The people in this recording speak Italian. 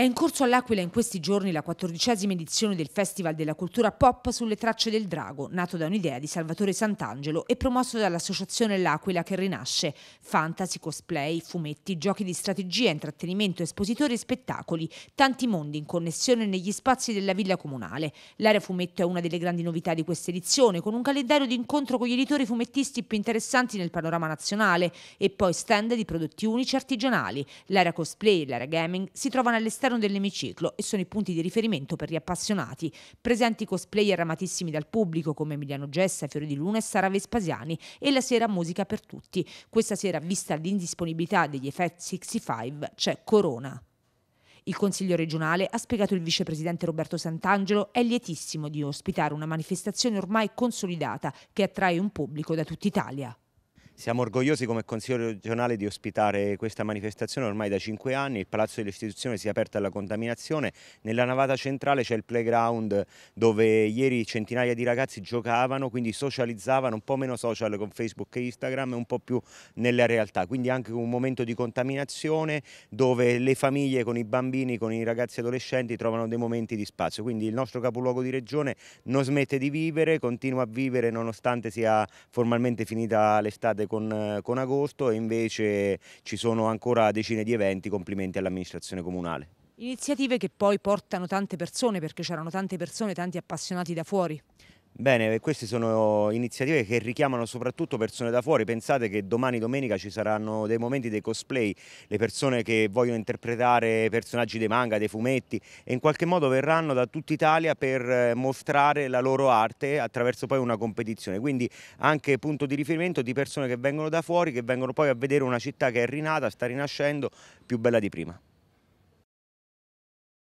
È in corso all'Aquila in questi giorni la quattordicesima edizione del Festival della Cultura Pop sulle tracce del drago, nato da un'idea di Salvatore Sant'Angelo e promosso dall'associazione L'Aquila che rinasce. Fantasy, cosplay, fumetti, giochi di strategia, intrattenimento, espositori e spettacoli, tanti mondi in connessione negli spazi della villa comunale. L'area fumetto è una delle grandi novità di questa edizione, con un calendario di incontro con gli editori fumettisti più interessanti nel panorama nazionale e poi stand di prodotti unici artigianali. L'area cosplay e l'area gaming si trovano all'esterno All'interno dell'emiciclo e sono i punti di riferimento per gli appassionati, presenti cosplayer amatissimi dal pubblico come Emiliano Gessa, Fiori di Luna e Sara Vespasiani e la sera musica per tutti. Questa sera, vista l'indisponibilità degli effetti 65, c'è Corona. Il Consiglio regionale, ha spiegato il vicepresidente Roberto Sant'Angelo, è lietissimo di ospitare una manifestazione ormai consolidata che attrae un pubblico da tutta Italia. Siamo orgogliosi come Consiglio regionale di ospitare questa manifestazione ormai da cinque anni, il Palazzo dell'Istituzione si è aperto alla contaminazione, nella navata centrale c'è il playground dove ieri centinaia di ragazzi giocavano, quindi socializzavano un po' meno social con Facebook e Instagram e un po' più nella realtà, quindi anche un momento di contaminazione dove le famiglie con i bambini, con i ragazzi adolescenti trovano dei momenti di spazio, quindi il nostro capoluogo di regione non smette di vivere, continua a vivere nonostante sia formalmente finita l'estate con, con agosto e invece ci sono ancora decine di eventi, complimenti all'amministrazione comunale. Iniziative che poi portano tante persone, perché c'erano tante persone, tanti appassionati da fuori. Bene, queste sono iniziative che richiamano soprattutto persone da fuori, pensate che domani domenica ci saranno dei momenti dei cosplay, le persone che vogliono interpretare personaggi dei manga, dei fumetti e in qualche modo verranno da tutta Italia per eh, mostrare la loro arte attraverso poi una competizione, quindi anche punto di riferimento di persone che vengono da fuori, che vengono poi a vedere una città che è rinata, sta rinascendo, più bella di prima.